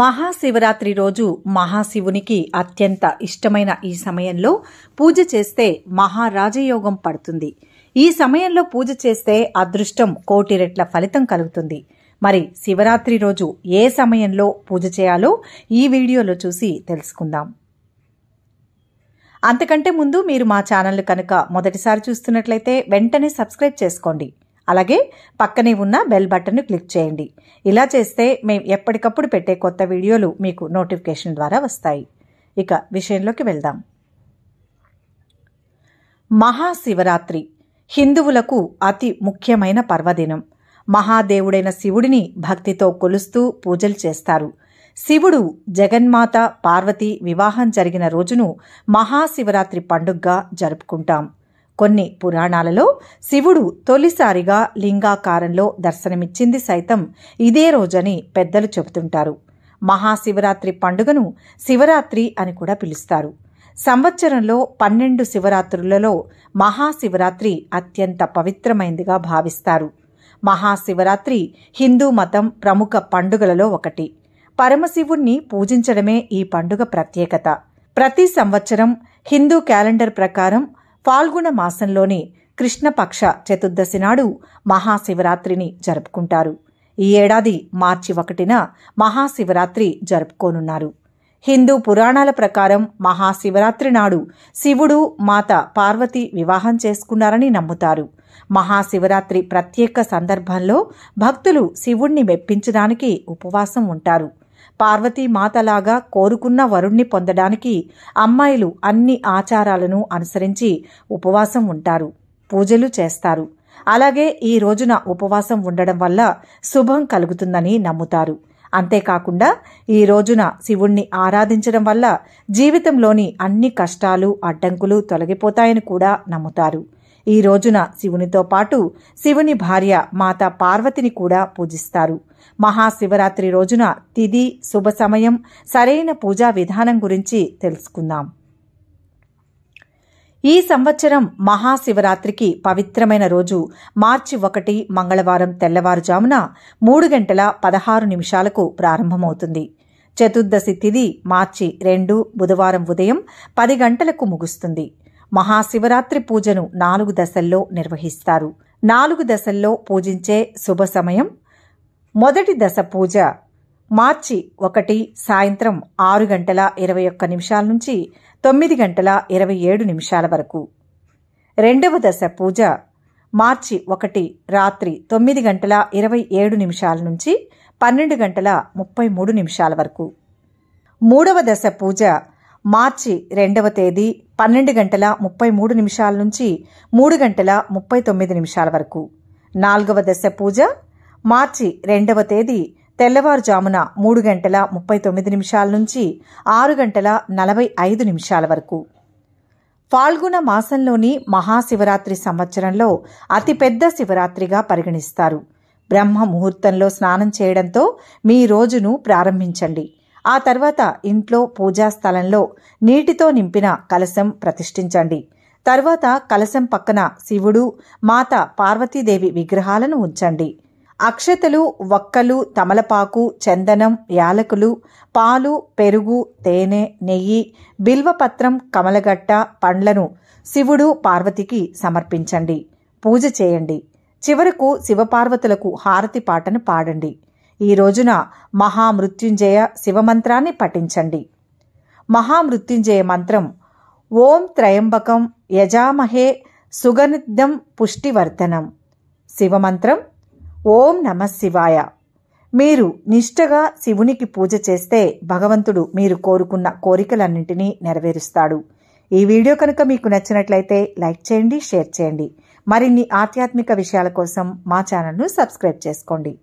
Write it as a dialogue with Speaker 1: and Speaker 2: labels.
Speaker 1: మహాశివరాత్రి రోజు మహాశివునికి అత్యంత ఇష్టమైన ఈ సమయంలో పూజ చేస్తే మహారాజయోగం పడుతుంది ఈ సమయంలో పూజ చేస్తే అదృష్టం కోటి రెట్ల ఫలితం కలుగుతుంది మరి శివరాత్రి రోజు ఏ సమయంలో పూజ చేయాలో ఈ వీడియోలో చూసి తెలుసుకుందాం అంతకంటే ముందు మీరు మా ఛానల్ కనుక మొదటిసారి చూస్తున్నట్లయితే వెంటనే సబ్స్క్రైబ్ చేసుకోండి అలాగే పక్కనే ఉన్న బెల్ బటన్ను క్లిక్ చేయండి ఇలా చేస్తే మేము ఎప్పటికప్పుడు పెట్టే కొత్త వీడియోలు మీకు నోటిఫికేషన్ ద్వారా వస్తాయి ఇక విషయంలోకి వెళ్దాం మహాశివరాత్రి హిందువులకు అతి ముఖ్యమైన పర్వదినం మహాదేవుడైన శివుడిని భక్తితో కొలుస్తూ పూజలు చేస్తారు శివుడు జగన్మాత పార్వతి వివాహం జరిగిన రోజును మహాశివరాత్రి పండుగగా జరుపుకుంటాం కొన్ని పురాణాలలో శివుడు తొలిసారిగా లింగాకారంలో దర్శనమిచ్చింది సైతం ఇదే రోజని పెద్దలు చెబుతుంటారు మహాశివరాత్రి పండుగను శివరాత్రి అని కూడా పిలుస్తారు సంవత్సరంలో పన్నెండు శివరాత్రులలో మహాశివరాత్రి అత్యంత పవిత్రమైందిగా భావిస్తారు మహాశివరాత్రి హిందూ మతం ప్రముఖ పండుగలలో ఒకటి పరమశివుణ్ణి పూజించడమే ఈ పండుగ ప్రత్యేకత ప్రతి సంవత్సరం హిందూ క్యాలెండర్ ప్రకారం ఫాల్గుణ మాసంలోని కృష్ణపక్ష చతుర్దశి నాడు మహాశివరాత్రిని జరుపుకుంటారు ఈ ఏడాది మార్చి ఒకటిన మహాశివరాత్రి జరుపుకోనున్నారు హిందూ పురాణాల ప్రకారం మహాశివరాత్రి నాడు శివుడు మాత పార్వతి వివాహం చేసుకున్నారని నమ్ముతారు మహాశివరాత్రి ప్రత్యేక సందర్భంలో భక్తులు శివుణ్ణి మెప్పించడానికి ఉపవాసం ఉంటారు పార్వతీ మాతలాగా కోరుకున్న వరుణ్ణి పొందడానికి అమ్మాయిలు అన్ని ఆచారాలను అనుసరించి ఉపవాసం ఉంటారు పూజలు చేస్తారు అలాగే ఈ రోజున ఉపవాసం ఉండడం వల్ల శుభం కలుగుతుందని నమ్ముతారు అంతేకాకుండా ఈ రోజున శివుణ్ణి ఆరాధించడం వల్ల జీవితంలోని అన్ని కష్టాలు అడ్డంకులు తొలగిపోతాయని కూడా నమ్ముతారు ఈ రోజున శివునితో పాటు శివుని భార్య మాత పార్వతిని కూడా పూజిస్తారు మహాశివరాత్రి రోజున తిది శుభ సమయం సరైన పూజా విధానం గురించి తెలుసుకుందాం ఈ సంవత్సరం మహాశివరాత్రికి పవిత్రమైన రోజు మార్చి ఒకటి మంగళవారం తెల్లవారుజామున మూడు గంటల పదహారు నిమిషాలకు ప్రారంభమవుతుంది చతుర్దశి తిది మార్చి రెండు బుధవారం ఉదయం పది గంటలకు ముగుస్తుంది మహాశివరాత్రి పూజను నాలుగు దశల్లో నిర్వహిస్తారు నాలుగు దశల్లో పూజించే శుభ సమయం మొదటి దశ పూజ మార్చి ఒకటి సాయంత్రం ఆరు గంటల ఇరవై ఒక్క నిమిషాల నుంచి తొమ్మిది గంటల ఇరవై ఏడు నిమిషాల వరకు రెండవ దశ పూజ మార్చి ఒకటి రాత్రి తొమ్మిది గంటల ఇరవై ఏడు నిమిషాల నుంచి పన్నెండు గంటల ముప్పై మూడు నిమిషాల వరకు మూడవ దశ పూజ మార్చి రెండవ తేదీ పన్నెండు గంటల ముప్పై మూడు నిమిషాల నుంచి మూడు గంటల ముప్పై తొమ్మిది నిమిషాల వరకు నాలుగవ దశ పూజ మార్చి రెండవ తేదీ తెల్లవారుజామున మూడు గంటల ముప్పై తొమ్మిది నిమిషాల నుంచి ఆరు గంటల నలభై ఐదు నిమిషాల వరకు ఫాల్గుణ మాసంలోని మహాశివరాత్రి సంవత్సరంలో అతిపెద్ద శివరాత్రిగా పరిగణిస్తారు బ్రహ్మ ముహూర్తంలో స్నానం చేయడంతో మీ రోజును ప్రారంభించండి ఆ తర్వాత ఇంట్లో పూజా స్థలంలో నీటితో నింపిన కలశం ప్రతిష్ఠించండి తర్వాత కలశం పక్కన శివుడు మాత పార్వతీదేవి విగ్రహాలను ఉంచండి అక్షతలు వక్కలు తమలపాకు చందనం యాలకులు పాలు పెరుగు తేనె నెయ్యి బిల్వపత్రం కమలగట్ట పండ్లను శివుడు పార్వతికి సమర్పించండి పూజ చేయండి చివరకు శివపార్వతులకు హారతి పాటను పాడండి ఈ రోజున మహామృత్యుంజయ శివమంత్రాన్ని పఠించండి మహామృత్యుంజయ మంత్రం ఓం త్రయంబకం యజామహే సుగనిద్ధం పుష్టివర్ధనం శివమంత్రం ఓం నమ శివాయ మీరు నిష్టగా శివునికి పూజ చేస్తే భగవంతుడు మీరు కోరుకున్న కోరికలన్నింటినీ నెరవేరుస్తాడు ఈ వీడియో కనుక మీకు నచ్చినట్లయితే లైక్ చేయండి షేర్ చేయండి మరిన్ని ఆధ్యాత్మిక విషయాల కోసం మా ఛానల్ను సబ్స్క్రైబ్ చేసుకోండి